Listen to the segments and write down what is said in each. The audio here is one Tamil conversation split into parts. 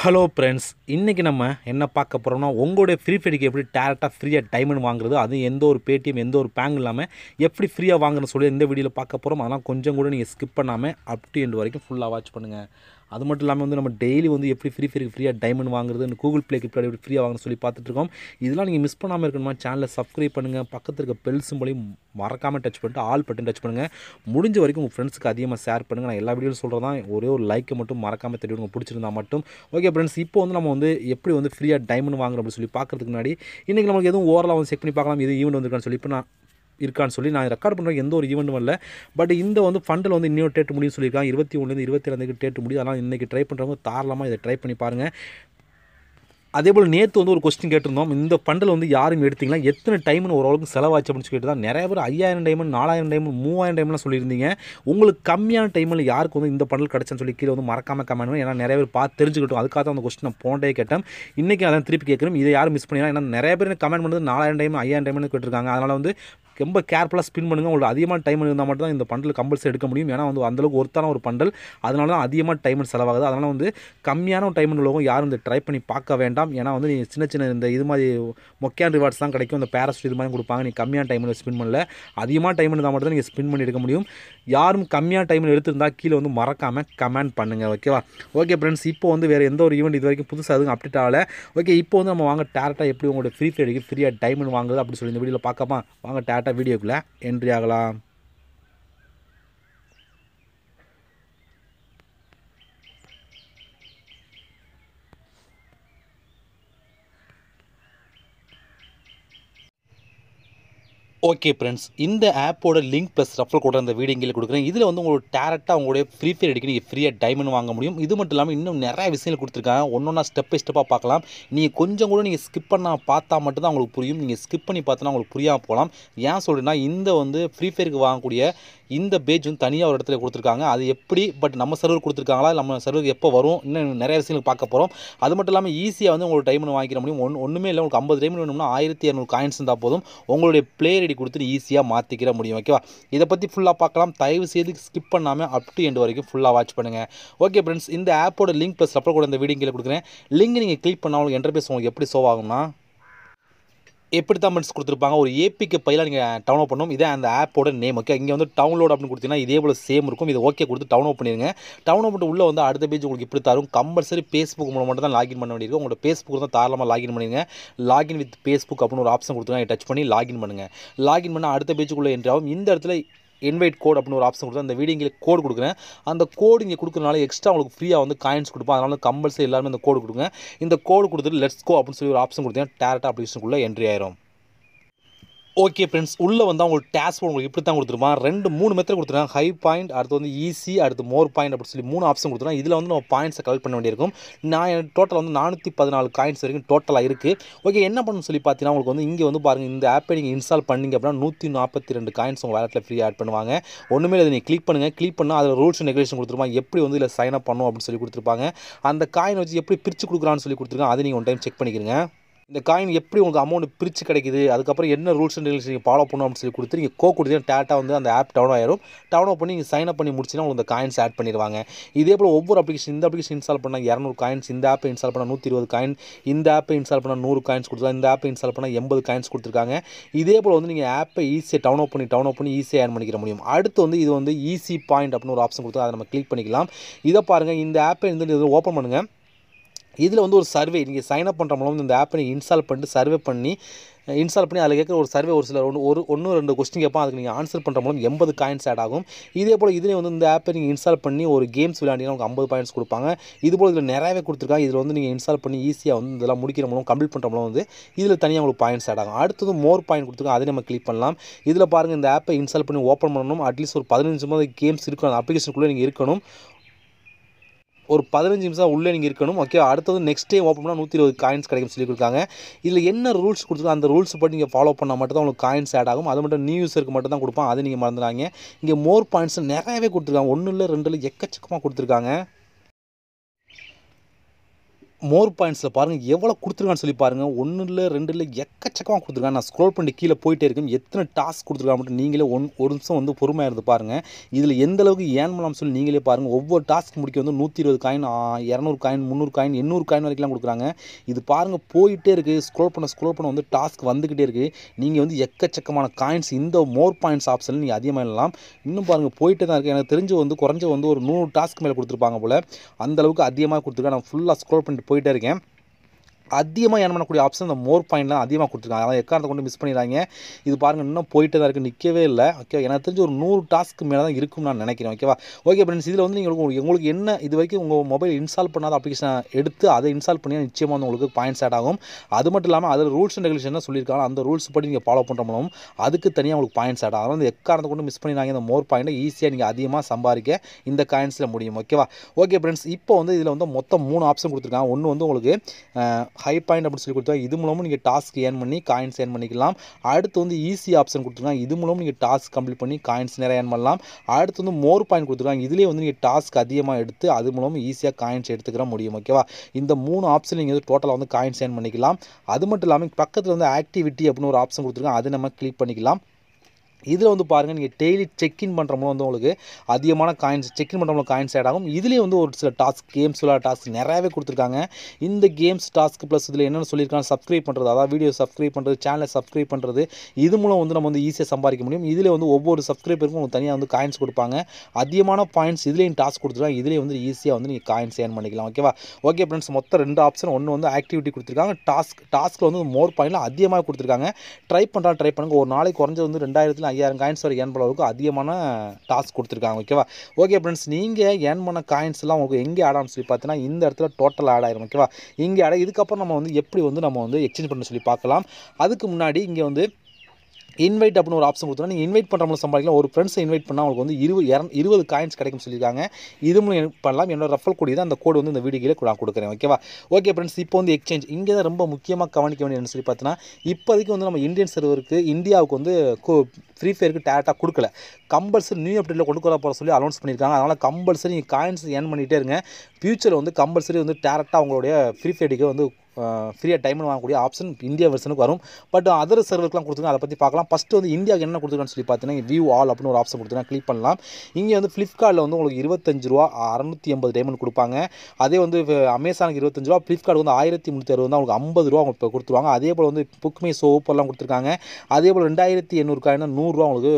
ஹலோ ஃப்ரெண்ட்ஸ் இன்றைக்கி நம்ம என்ன பார்க்க போகிறோம்னா உங்களுடைய ஃப்ரீ ஃபயருக்கு எப்படி டேரெக்டாக ஃப்ரீயாக டைமண்ட் வாங்குறது அது எந்த ஒரு பேடிஎம் எந்த ஒரு பேங்க் இல்லாமல் எப்படி ஃப்ரீயாக வாங்குறதுன்னு சொல்லி எந்த வீடியோவில் பார்க்க போகிறோம் அதெல்லாம் கொஞ்சம் கூட நீங்கள் ஸ்கிப் பண்ணாமல் அப் டு எண்ட் வரைக்கும் ஃபுல்லாக வாட்ச் பண்ணுங்கள் அது மட்டும் இல்லாமல் வந்து நம்ம டெய்லி வந்து எப்படி ஃப்ரீ ஃப்ரீ ஃப்ரீயாக டைமண்ட் வாங்குறது கூகுள் பிளே கிளிப் எப்படி ஃப்ரீயாக வாங்கணும் சொல்லி பார்த்துட்ருக்கோம் இதெல்லாம் நீங்கள் மிஸ் பண்ணாமல் இருக்கணுமா சேனலை சப்ஸ்கிரைப் பண்ணுங்கள் பக்கத்தில் இருக்க பெல்ஸ் சிம்பிளையும் மறக்காமல் டச் பண்ணிட்டு ஆல் பட்டன் டச் பண்ணுங்கள் முடிஞ்ச வரைக்கும் உங்கள் ஃப்ரெண்ட்ஸுக்கு அதிகமாக ஷேர் பண்ணுங்கள் நான் எல்லா வீடியோவும் சொல்கிறதான் ஒரே ஒரு லைக்கை மட்டும் மறக்காமல் தெரியும் உங்களுக்கு பிடிச்சிருந்தா மட்டும் ஓகே ஃப்ரெண்ட்ஸ் இப்போ வந்து நம்ம வந்து எப்படி வந்து ஃப்ரீயாக டைமண்ட் வாங்குறோம் அப்படின்னு சொல்லி பார்க்குறதுக்கு முன்னாடி இன்றைக்கி நம்மளுக்கு எதுவும் ஓரலாக வந்து செக் பண்ணி பார்க்கலாம் இது ஈவெண்ட் வந்துருக்கான்னு சொல்லி இப்போ நான் இருக்கான்னு சொல்லி நான் ரெக்கார்ட் பண்ணுறேன் எந்த ஒரு ஈவெண்ட்டும் இல்லை பட் இந்த வந்து ஃபண்டில் வந்து இன்னொரு டேட் முடியும் சொல்லியிருக்காங்க இருபத்தி ஒன்றுலேருந்து இருபத்தி ரெண்டு டேட் முடியும் அதனால் இன்றைக்கி ட்ரை பண்ணுறவங்க தாராளமாக இதை ட்ரை பண்ணி பாருங்கள் அதே போல் நேற்று வந்து ஒரு கொஸ்டின் கேட்டிருந்தோம் இந்த ஃபண்டில் வந்து யாரும் எடுத்திங்களா எத்தனை டைம்னு ஓரளவுக்கு செலவாச்சு அப்படின்னு சொல்லிட்டு தான் நிறைய பேர் ஐயாயிரம் டைமண்ட் நாலாயிரம் டைமண்ட் மூவாயிரம் டைம்லாம் சொல்லியிருந்தீங்க உங்களுக்கு கம்மியான டைமில் யாருக்கு வந்து இந்த பண்டல் கிடச்சேன்னு சொல்லி கீழே வந்து மறக்காமல் கமெண்ட் ஏன்னா நிறைய பேர் பார்த்து தெரிஞ்சுக்கிட்டோம் அதுக்காக தான் அந்த கொஸ்டின் நான் போண்டே கேட்டேன் இன்றைக்கி அதான் திருப்பி கேட்குறோம் இதை யாரும் மிஸ் பண்ணிடலாம் ஏன்னா நிறைய பேர் கமெண்ட் பண்ணுறது நாலாயிரம் டைம் ஐயாயிரம் டைம்னு கேட்டிருக்காங்க அதனால் வந்து ரொம்ப கேர்ஃபுல்லாக ஸ்பின் பண்ணுங்கள் உங்களுக்கு அதிகமாக டைம் இருந்தால் மட்டும் தான் இந்த பண்டல் கம்பல்சரி எடுக்க முடியும் ஏன்னா வந்து அந்தளவுக்கு ஒருத்தான ஒரு பண்டல் அதனால தான் அதிகமாக டைம் செலவாகுது அதனால் வந்து கம்மியான டைம் உள்ளவங்க யாரும் இந்த ட்ரை பண்ணி பார்க்க வேண்டாம் ஏன்னா வந்து நீ சின்ன சின்ன இந்த இது மாதிரி மொக்கையான ரிவார்ட்ஸ் தான் கிடைக்கும் இந்த பேரஸ்ட் இது மாதிரி கொடுப்பாங்க நீ கம்மியான டைமில் ஸ்பின் பண்ணல அதிகமாக டைம் இருந்தால் மட்டும் தான் நீங்கள் ஸ்பின் பண்ணி எடுக்க முடியும் யாரும் கம்மியாக டைமில் எடுத்திருந்தால் கீழே வந்து மறக்காமல் கமெண்ட் பண்ணுங்கள் ஓகேவா ஓகே ஃப்ரெண்ட்ஸ் இப்போ வந்து வேறு எந்த ஒரு ஈவெண்ட் இது வரைக்கும் புதுசாக அதுவும் அப்டேட் ஆகலை ஓகே இப்போ வந்து நம்ம வாங்க டேரெக்டாக எப்படி உங்களோட ஃப்ரீ ஃபயருக்கு ஃப்ரீயாக டைமண்ட் வாங்குது அப்படின்னு சொல்லி இந்த வீடியோவில் பார்க்கப்பா வாங்க டேரெக்டாக வீடியோக்குள்ளே என்ட்ரி ஆகலாம் ஓகே ஃப்ரெண்ட்ஸ் இந்த ஆப்போட லிங்க் ப்ளஸ் ரெஃபர் கூட அந்த வீடியோ கொடுக்குறேன் இதில் வந்து உங்களுக்கு டேரெக்டாக உங்களுடைய ஃப்ரீ ஃபயர் அடிக்க நீங்கள் ஃப்ரீயாக டைமண்ட் வாங்க முடியும் இது மட்டும் இல்லாமல் இன்னும் நிறைய விஷயங்கள் கொடுத்துருக்காங்க ஒன்று ஒன்றா ஸ்டெப் பை ஸ்டெப்பாக பார்க்கலாம் நீங்கள் கொஞ்சம் கூட நீங்கள் ஸ்கிப் பண்ணால் பார்த்தா மட்டும்தான் உங்களுக்கு புரியும் நீங்கள் ஸ்கிப் பண்ணி பார்த்தோன்னா உங்களுக்கு புரியாமல் போகலாம் ஏன் சொல்கிறேன்னா இந்த வந்து ஃப்ரீ ஃபயருக்கு வாங்கக்கூடிய இந்த பேஜ் வந்து தனியாக ஒரு இடத்துல கொடுத்துருக்காங்க அது எப்படி பட் நம்ம சர்வர் கொடுத்துருக்காங்களா நம்ம சர்வர் எப்போ வரும் இன்னும் நிறைய விஷயங்கள் பார்க்க போகிறோம் அது மட்டும் இல்லாமல் ஈஸியாக வந்து உங்களுக்கு டைம் வாங்கிக்கிற முடியும் ஒன்று ஒன்றுமே இல்லை உங்களுக்கு ஐம்பது டைம் வேணும்னா ஆயிரத்தி இரநூறு காயின்ஸ் இருந்தால் போதும் உங்களுடைய பிளேயர் ஐடி கொடுத்து ஈஸியாக மாற்றிக்கிற முடியும் ஓகேவா இதை பற்றி ஃபுல்லாக பார்க்கலாம் தயவு செய்து ஸ்கிப் பண்ணாமல் அப் டு எண்ட் வரைக்கும் ஃபுல்லாக வாட்ச் பண்ணுங்கள் ஓகே ஃப்ரெண்ட்ஸ் இந்த ஆப்போட லிங்க் ப்ளஸ் அப்போ கூட இந்த வீடியோ கீழே கொடுக்குறேன் லிங்க் நீங்கள் கிளிக் பண்ணால் என்டர்பேஸ் உங்களுக்கு எப்படி சோவ் ஆகும்னா எப்படி தான் பண்ணி கொடுத்துருப்பாங்க ஒரு ஏபிக்கு பையில நீங்கள் டவுன்லோட் பண்ணணும் இதே அந்த ஆப்போட நேம் ஓகே இங்கே வந்து டவுன்லோட் அப்படின்னு கொடுத்தீங்கன்னா இதே போல் சேம் இருக்கும் இது ஓகே கொடுத்து டவுன்லோட் பண்ணிடுங்க டவுன்லோட் பண்ணிட்டு உள்ளே வந்து அடுத்த பேஜ் உங்களுக்கு இப்படி தரும் கம்பல்சரி ஃபேஸ்புக் மூலம் மட்டும் தான் லாகின் பண்ண வேண்டியிருக்கும் உங்களோட ஃபேஸ்புக் தான் தாராளமாக லாகின் பண்ணிடுங்க லாகின் வித் ஃபேஸ்புக் அப்படின்னு ஒரு ஆப்ஷன் கொடுத்துருக்காங்க டச் பண்ணி லாகின் பண்ணுங்கள் லாகின் பண்ணால் அடுத்த பேஜுக்குள்ளே என்ட்ரி ஆகும் இந்த இடத்துல இன்வைட் கோட் அப்படின்னு ஒரு ஆப்ஷன் கொடுத்து அந்த வீடியோ இங்கே கோட் கொடுக்குறேன் அந்த கோடு இங்கே கொடுக்குறனால எக்ஸ்ட்ரா உங்களுக்கு ஃப்ரீயாக வந்து காயின்ஸ் கொடுப்பேன் அதனால் கம்பல்சரி எல்லாருமே அந்த கோடு கொடுங்க இந்த கோடு கொடுத்துட்டு லெட்ஸ் கோ அப்படின்னு சொல்லி ஒரு ஆப்ஷன் கொடுத்தீங்கன்னா டேரக்டாக அப்ளிகேஷனுக்குள்ளே என்ட்ரி ஆயிரும் ஓகே ஃப்ரெண்ட்ஸ் உள்ளே வந்து அவங்களுக்கு டேஸ் உங்களுக்கு இப்படி தான் கொடுத்துருப்பான் ரெண்டு மூணு மெத்தட் கொடுத்துருக்காங்க ஹை பாயிண்ட் அடுத்து வந்து ஈஸி அடுத்து மோர் பாயிண்ட் அப்படின்னு சொல்லி மூணு ஆப்ஷன் கொடுத்துருக்காங்க இதில் வந்து நம்ம பாயிண்ட்ஸை கலெக்ட் பண்ண வேண்டியிருக்கும் நான் டோட்டல் வந்து நானூற்றி பதினாலு காயின்ஸ் வரைக்கும் டோட்டலாக இருக்குது ஓகே என்ன பண்ணணும்னு சொல்லி பார்த்தீங்கன்னா உங்களுக்கு வந்து இங்கே வந்து பாருங்கள் இந்த ஆப்பை நீங்கள் இன்ஸ்டால் பண்ணிங்க அப்படின்னா நூற்றி நாற்பத்தி ரெண்டு காயின்ஸ் உங்கள் வேலட்டில் ஃப்ரீ ஆட் பண்ணுவாங்க ஒன்றுமே அதை நீங்கள் கிளிக் பண்ணுங்கள் கிளிக் பண்ணால் அதில் ரூல்ஸ் அண்ட் ரெகுலேஷன் கொடுத்துருப்பாங்க எப்படி வந்து இதில் சைன் அப் பண்ணணும் அப்படின்னு சொல்லி கொடுத்துருப்பாங்க அந்த காயின் வச்சு எப்படி பிரித்து கொடுக்குறான்னு சொல்லி கொடுத்துருக்காங்க அதை நீங்கள் ஒன் டைம் செக் பண்ணிக்கிறேங்க இந்த காயின் எப்படி உங்களுக்கு அமௌண்ட் பிரித்து கிடைக்குது அதுக்கப்புறம் என்ன ரூல்ஸ் அண்ட் ரெகுலேஷன் நீங்கள் ஃபாலோ பண்ணணும் அப்படின்னு சொல்லி கொடுத்து நீங்கள் கோ கொடுத்து டேட்டா வந்து அந்த ஆப் டவுன் ஆயிரும் டவுன் பண்ணி நீங்கள் சைன் அப் பண்ணி முடிச்சுன்னா உங்களுக்கு அந்த காயின்ஸ் ஆட் பண்ணிடுவாங்க இதே போல் ஒவ்வொரு அப்ளிகேஷன் இந்த அப்ளிகேஷன் இன்ஸ்டால் பண்ணால் இரநூறு காயின்ஸ் இந்த ஆப்பை இன்ஸ்டால் பண்ணால் நூற்றி இருபது காயின் இந்த ஆப்பை இன்ஸ்டால் பண்ணால் நூறு காயின்ஸ் கொடுத்துருக்காங்க இந்த ஆப்பை இன்ஸ்டால் பண்ணால் எண்பது காயின்ஸ் கொடுத்துருக்காங்க இதே போல் வந்து நீங்கள் ஆப்பை ஈஸியாக டவுன் பண்ணி டவுன் பண்ணி ஈஸியாக ஆட் பண்ணிக்கிற முடியும் அடுத்து வந்து இது வந்து ஈஸி பாயிண்ட் அப்படின்னு ஒரு ஆப்ஷன் கொடுத்து அதை நம்ம கிளிக் பண்ணிக்கலாம் இதை பாருங்கள் இந்த ஆப்பை வந்து ஓப்பன் பண்ணுங்கள் இதில் வந்து ஒரு சர்வே நீங்கள் சைன் அப் பண்ணுற மூலம் வந்து இந்த ஆப்பை இன்ஸ்டால் பண்ணிட்டு சர்வே பண்ணி இன்ஸ்டால் பண்ணி அதில் கேட்குற ஒரு சர்வே ஒரு சில ஒன்று ஒரு ஒன்று ரெண்டு கொஸ்டின் கேட்பான் அதுக்கு நீங்கள் ஆன்சர் பண்ணுற மூலம் எண்பது காயின்ஸ் ஆட் ஆகும் இதே போல் இதிலே வந்து இந்த ஆப்பை நீங்கள் இன்ஸ்டால் பண்ணி ஒரு கேம்ஸ் விளையாண்டிங்கன்னா உங்களுக்கு ஐம்பது பாயிண்ட்ஸ் கொடுப்பாங்க இது போல் இதில் நிறையவே கொடுத்துருக்காங்க இதில் வந்து நீங்கள் இன்ஸ்டால் பண்ணி ஈஸியாக வந்து இதெல்லாம் முடிக்கிற மூலம் கம்ப்ளீட் பண்ணுற மூலம் வந்து இதில் தனியாக உங்களுக்கு பாயிண்ட்ஸ் ஆட் ஆகும் அடுத்தது மோர் பாயிண்ட் கொடுத்துருக்காங்க அதை நம்ம கிளிக் பண்ணலாம் இதில் பாருங்கள் இந்த ஆப்பை இன்ஸ்டால் பண்ணி ஓப்பன் பண்ணணும் அட்லீஸ்ட் ஒரு பதினஞ்சு மாதம் கேம்ஸ் இருக்கணும் அந்த அப்ளிகேஷனுக்குள்ளே நீங்கள் இருக்கணும் ஒரு பதினஞ்சு நிமிஷம் உள்ளே நீங்கள் இருக்கணும் ஓகே அடுத்தது நெக்ஸ்ட் டே ஓப்பன் பண்ணால் நூற்றி இருபது காயின்ஸ் கிடைக்கும் சொல்லி கொடுக்காங்க இதில் என்ன ரூல்ஸ் கொடுத்துருக்கோ அந்த ரூல்ஸ் படி நீங்கள் ஃபாலோ பண்ணால் மட்டும் தான் உங்களுக்கு காயின்ஸ் ஆட் ஆகும் அது மட்டும் நியூ யூஸருக்கு மட்டும் தான் கொடுப்பான் அது நீங்கள் மறந்துடாங்க இங்கே மோர் பாயிண்ட்ஸ் நிறையவே கொடுத்துருக்காங்க ஒன்றும் இல்லை ரெண்டில் எக்கச்சக்கமாக கொடுத்துருக்காங்க மோர் பாயிண்ட்ஸில் பாருங்கள் எவ்வளோ கொடுத்துருக்கான்னு சொல்லி பாருங்கள் ஒன்று இல்லை ரெண்டு இல்லை எக்கச்சக்கமாக கொடுத்துருக்காங்க நான் ஸ்க்ரோல் பண்ணி கீழே போயிட்டே இருக்கேன் எத்தனை டாஸ்க் கொடுத்துருக்கா மட்டும் நீங்களே ஒன் ஒரு நிமிஷம் வந்து பொறுமையாக இருந்து பாருங்கள் இதில் எந்த அளவுக்கு ஏன் பண்ணலாம் சொல்லி நீங்களே பாருங்கள் ஒவ்வொரு டாஸ்க் முடிக்க வந்து நூற்றி இருபது காயின் இரநூறு காயின் முந்நூறு காயின் எண்ணூறு காயின் வரைக்கும்லாம் கொடுக்குறாங்க இது பாருங்கள் போயிட்டே இருக்குது ஸ்க்ரோல் பண்ண ஸ்க்ரோல் பண்ண வந்து டாஸ்க் வந்துக்கிட்டே இருக்குது நீங்கள் வந்து எக்கச்சக்கமான காயின்ஸ் இந்த மோர் பாயிண்ட்ஸ் ஆப்ஷன் நீங்கள் அதிகமாக எல்லாம் இன்னும் பாருங்கள் போயிட்டே தான் இருக்குது எனக்கு தெரிஞ்சு வந்து குறைஞ்ச வந்து ஒரு நூறு டாஸ்க் மேலே கொடுத்துருப்பாங்க போல் அந்தளவுக்கு அதிகமாக கொடுத்துருக்கேன் நான் ஃபுல்லாக ஸ்க்ரோல் பண்ணிட்டு போயிட்டே இருக்கேன் அதிகமாக ஏன் பண்ணக்கூடிய ஆப்ஷன் இந்த மோர் பாயிண்ட்லாம் அதிகமாக கொடுத்துருக்காங்க அதான் எக்காரணத்தை கொண்டு மிஸ் பண்ணிடுறாங்க இது பாருங்கள் இன்னும் போயிட்டு தான் இருக்குது நிற்கவே இல்லை ஓகே எனக்கு தெரிஞ்சு ஒரு நூறு டாஸ்க்கு மேலே தான் இருக்கும்னு நான் நினைக்கிறேன் ஓகேவா ஓகே ஃப்ரெண்ட்ஸ் இதில் வந்து நீங்கள் உங்களுக்கு என்ன இது வரைக்கும் உங்கள் மொபைல் இன்ஸ்டால் பண்ணாத அப்ளிகேஷன் எடுத்து அதை இன்ஸ்டால் பண்ணி நிச்சயமாக வந்து உங்களுக்கு பாயிண்ட்ஸ் ஆட் ஆகும் அது மட்டும் இல்லாமல் அதில் ரூல்ஸ் அண்ட் ரெகுலேஷன் சொல்லியிருக்காங்க அந்த ரூல்ஸ் படி நீங்கள் ஃபாலோ பண்ணுற மூலம் அதுக்கு தனியாக உங்களுக்கு பாயிண்ட்ஸ் ஆட் ஆகும் அந்த எக்காரத்தை கொண்டு மிஸ் பண்ணிடுறாங்க இந்த மோர் பாயிண்ட்டை ஈஸியாக நீங்கள் அதிகமாக சம்பாதிக்க இந்த காயின்ஸில் முடியும் ஓகேவா ஓகே ஃப்ரெண்ட்ஸ் இப்போ வந்து இதில் வந்து மொத்தம் மூணு ஆப்ஷன் கொடுத்துருக்காங்க ஒன்று வந்து உங்களுக்கு ஹை பாயிண்ட் அப்படின்னு சொல்லி கொடுத்தா இது மூலமும் நீங்கள் டாஸ்க் ஏர்ன் பண்ணி காயின்ஸ் ஏர்ன் பண்ணிக்கலாம் அடுத்து வந்து ஈஸி ஆப்ஷன் கொடுத்துருக்காங்க இது மூலமும் நீங்கள் டாஸ்க் கம்ப்ளீட் பண்ணி காயின்ஸ் நிறைய ஏர்ன் பண்ணலாம் அடுத்து வந்து மோர் பாயிண்ட் கொடுத்துருக்காங்க இதுலேயே வந்து நீங்கள் டாஸ்க் அதிகமாக எடுத்து அது மூலமும் ஈஸியாக காயின்ஸ் எடுத்துக்கிற முடியும் ஓகேவா இந்த மூணு ஆப்ஷன் நீங்கள் வந்து டோட்டலாக வந்து காயின்ஸ் ஏர்ன் பண்ணிக்கலாம் அது மட்டும் இல்லாமல் பக்கத்தில் வந்து ஆக்டிவிட்டி அப்படின்னு ஒரு ஆப்ஷன் கொடுத்துருக்காங்க அதை நம்ம கிளிக் பண்ணிக்கலாம் இதில் வந்து பாருங்கள் நீங்கள் டெய்லி செக்இன் மூலம் வந்து உங்களுக்கு அதிகமான காயின்ஸ் செக்இன் மூலம் காயின்ஸ் ஆட் ஆகும் இதுலேயும் வந்து ஒரு சில டாஸ்க் கேம்ஸ் விளையாட டாஸ்க் நிறையாவே கொடுத்துருக்காங்க இந்த கேம்ஸ் டாஸ்க் ப்ளஸ் இதில் என்னென்ன சொல்லியிருக்காங்க சப்ஸ்கிரைப் பண்ணுறது அதாவது வீடியோ சப்ஸ்கிரைப் பண்ணுறது சேனலை சப்ஸ்கிரைப் பண்ணுறது இது மூலம் வந்து நம்ம வந்து ஈஸியாக சம்பாதிக்க முடியும் இதில் வந்து ஒவ்வொரு சப்ஸ்கிரைபருக்கும் உங்களுக்கு தனியாக வந்து காயின்ஸ் கொடுப்பாங்க அதிகமான பாயிண்ட்ஸ் இதுலேயும் டாஸ்க் கொடுத்துருக்காங்க இதுலேயே வந்து ஈஸியாக வந்து நீங்கள் காயின்ஸ் ஏர்ன் பண்ணிக்கலாம் ஓகேவா ஓகே ஃப்ரெண்ட்ஸ் மொத்தம் ரெண்டு ஆப்ஷன் ஒன்று வந்து ஆக்டிவிட்டி கொடுத்துருக்காங்க டாஸ்க் டாஸ்க்கில் வந்து மோர் பாயிண்ட்லாம் அதிகமாக கொடுத்துருக்காங்க ட்ரை பண்ணுறாங்க ட்ரை பண்ணுங்கள் ஒரு நாளைக்கு குறைஞ்சது வந்து ரெண்டாயிரத்தில் நீங்கள் ஐயாயிரம் காயின்ஸ் வரை ஏன் அளவுக்கு அதிகமான டாஸ்க் கொடுத்துருக்காங்க ஓகேவா ஓகே ஃப்ரெண்ட்ஸ் நீங்கள் ஏன் பண்ண காயின்ஸ்லாம் உங்களுக்கு எங்கே ஆட் சொல்லி பார்த்தீங்கன்னா இந்த இடத்துல டோட்டல் ஆடாயிரும் ஓகேவா இங்கே ஆட இதுக்கப்புறம் நம்ம வந்து எப்படி வந்து நம்ம வந்து எக்ஸ்சேஞ்ச் பண்ண சொல்லி பார்க்கலாம் அதுக்கு முன்னாடி இங்கே வந்து இன்வைட் அப்படின்னு ஒரு ஆப்ஷன் கொடுத்தோம்னா நீங்கள் இன்வைட் பண்ணுறவங்களும் சம்பாதிக்கலாம் ஒரு ஃப்ரெண்ட்ஸை இன்வைட் பண்ணால் அவங்களுக்கு வந்து இருபது இரநூ இருபது காயின்ஸ் கிடைக்கும் சொல்லியிருக்காங்க இது மூலம் பண்ணலாம் என்னோட ரஃபல் கூடிய தான் அந்த கோடு வந்து இந்த கீழே நான் கொடுக்குறேன் ஓகேவா ஓகே ஃப்ரெண்ட்ஸ் இப்போ வந்து எக்ஸ்சேஞ்ச் இங்கே தான் ரொம்ப முக்கியமாக கவனிக்க வேண்டிய சொல்லி பார்த்தீங்கன்னா இப்போதைக்கு வந்து நம்ம இந்தியன் சர்வருக்கு இந்தியாவுக்கு வந்து ஃப்ரீ ஃபயருக்கு டேட்டாக கொடுக்கல கம்பல்சரி நியூ அப்டேட்டில் கொண்டு போகிற சொல்லி அனௌன்ஸ் பண்ணியிருக்காங்க அதனால் கம்பல்சரி நீங்கள் காயின்ஸ் ஏர்ன் பண்ணிகிட்டே இருங்க ஃப்யூச்சர் வந்து கம்பல்சரி வந்து டேரெக்டாக அவங்களுடைய ஃப்ரீ ஃபயர்டுக்கு வந்து ஃப்ரீயாக டைம்னு வாங்கக்கூடிய ஆப்ஷன் இந்தியா வெர்ஷனுக்கு வரும் பட் அதர் சர்வருக்குலாம் கொடுத்துருக்கோம் அதை பற்றி பார்க்கலாம் ஃபஸ்ட்டு வந்து இந்தியாவுக்கு என்ன கொடுத்துருக்கான்னு சொல்லி பார்த்தீங்கன்னா வியூ ஆல் அப்படின்னு ஒரு ஆப்ஷன் கொடுத்துருக்கேன் கிளிக் பண்ணலாம் இங்கே வந்து ஃப்ளிப்கார்ட்டில் வந்து உங்களுக்கு இருபத்தஞ்சு ரூபா அறநூற்றி எண்பது டைமண்ட் கொடுப்பாங்க அதே வந்து அமேசானுக்கு இருபத்தஞ்சு ரூபா ஃப்ளிப்கார்ட் வந்து ஆயிரத்தி முந்நூற்றி அறுபது தான் உங்களுக்கு ஐம்பது ரூபா உங்களுக்கு கொடுத்துருவாங்க அதே போல் வந்து புக்மே சோப்பெல்லாம் கொடுத்துருக்காங்க அதே போல் ரெண்டாயிரத்தி எண்ணூறுக்காயினா நூறுரூவா உங்களுக்கு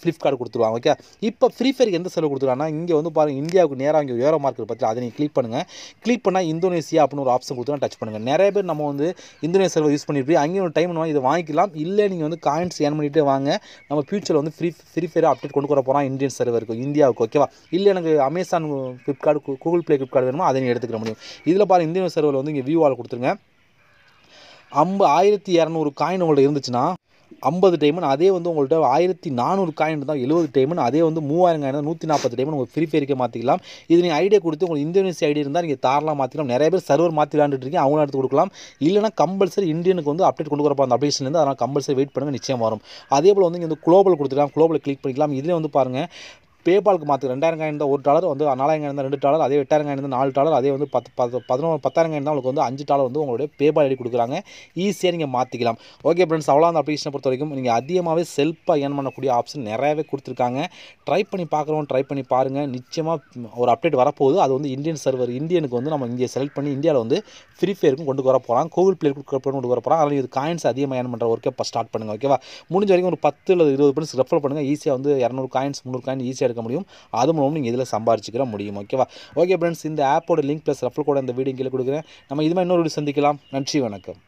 ஃப்ளிப்கார்ட் கொடுத்துருவாங்க ஓகே இப்போ ஃப்ரீ ஃபயருக்கு எந்த செலவு கொடுத்துருவாங்கன்னா இங்கே வந்து பாருங்கள் இந்தியாவுக்கு நேராக இங்கே ஏரோ மார்க் பற்றி அதை நீங்கள் கிளிக் பண்ணுங்கள் கிளிக் பண்ணால் இந்தோனேசியா அப்படின்னு ஒரு ஆப்ஷன் கொடுத்து டச் பண்ணுங்கள் நிறைய பேர் நம்ம வந்து இந்தோனேஷியா செலவு யூஸ் பண்ணிட்டு அங்கேயும் ஒரு டைம் இதை வாங்கிக்கலாம் இல்லை நீங்கள் வந்து காயின்ஸ் ஏன் பண்ணிட்டு வாங்க நம்ம ஃபியூச்சரில் வந்து ஃப்ரீ ஃப்ரீ ஃபயர் அப்டேட் கொண்டு வர போகிறோம் இந்தியன் சர்வருக்கு இந்தியாவுக்கு ஓகேவா இல்லை எனக்கு Amazon Flipkart Google play Flipkart வேணுமோ அதை எடுத்துக்க முடியும் இதில் பாருங்கள் இந்தியன் செலவில் வந்து இங்கே வியூவால் கொடுத்துருங்க ஐம்பது ஆயிரத்தி இரநூறு காயின் உங்கள்கிட்ட இருந்துச்சுன்னா ஐம்பது டைமன் அதே வந்து உங்கள்கிட்ட ஆயிரத்தி நானூறு காயின் தான் எழுபது டைமன் அதே வந்து மூவாயிரம் காயின் தான் நூற்றி நாற்பது டைமன் உங்களுக்கு ஃப்ரீ ஃபயருக்கு மாற்றிக்கலாம் இது நீங்கள் ஐடியா கொடுத்து உங்களுக்கு இந்தோனேஷியா ஐடியா இருந்தால் நீங்கள் தாராளமாக மாற்றிக்கலாம் நிறைய பேர் சர்வர் மாற்றி விளாண்டுட்டு அவங்க எடுத்து கொடுக்கலாம் இல்லைனா கம்பல்சரி இந்தியனுக்கு வந்து அப்டேட் கொண்டு வரப்போ அந்த அப்டேஷன்லேருந்து அதனால் கம்பல்சரி வெயிட் பண்ணுங்கள் நிச்சயம் வரும் அதே போல் வந்து இங்கே வந்து குளோபல் கொடுத்துக்கலாம் குளோபல் கிளிக் பண்ணிக்கலாம் இதில் வந்து பாருங்கள் பேபாலுக்கு மாற்று ரெண்டாயிரம் காயின் இருந்தால் ஒரு டாலர் வந்து நாலாயிரம் இருந்தால் ரெண்டு டாலர் அதே எட்டாயிரம் இருந்தால் நாலு டாலர் அதே வந்து பத்து பத்து பதினோரு பத்தாயிரம் தான் உங்களுக்கு வந்து அஞ்சு டாலர் வந்து உங்களுடைய பேபால் ஐடி கொடுக்குறாங்க ஈஸியாக நீங்கள் மாற்றிக்கலாம் ஓகே ஃப்ரெண்ட்ஸ் அவ்வளோ அந்த அப்ளிகேஷனை பொறுத்த வரைக்கும் நீங்கள் அதிகமாகவே செல்ஃபாக ஏன் பண்ணக்கூடிய ஆப்ஷன் நிறையவே கொடுத்துருக்காங்க ட்ரை பண்ணி பார்க்குறோம் ட்ரை பண்ணி பாருங்கள் நிச்சயமாக ஒரு அப்டேட் வரப்போகுது அது வந்து இந்தியன் சர்வர் இந்தியனுக்கு வந்து நம்ம இங்கே செலக்ட் பண்ணி இந்தியாவில் வந்து ஃப்ரீ ஃபயருக்கும் கொண்டு வர போகிறாங்க கூகுள் பிளே கொண்டு வர போகிறான் அதில் இது காயின்ஸ் அதிகமாக ஏன் பண்ணுற இப்போ ஸ்டார்ட் பண்ணுங்கள் ஓகேவா முடிஞ்ச வரைக்கும் ஒரு பத்து இல்லை இருபது பர்சன்ட் ரெஃபர் பண்ணுங்கள் ஈஸியாக வந்து இரநூறு காயின்ஸ் முந்நூறு காயின் ஈஸியாக இருக்க முடியும் அது மூலம் நீங்கள் இதில் சம்பாரிச்சிக்கிற முடியும் ஓகேவா ஓகே ஃப்ரெண்ட்ஸ் இந்த ஆப்போட லிங்க் ப்ளஸ் ரஃபல் கூட இந்த வீடியோ கீழே கொடுக்குறேன் நம்ம இது மாதிரி இன்னொரு சந்திக்கலாம் நன்றி வணக்கம்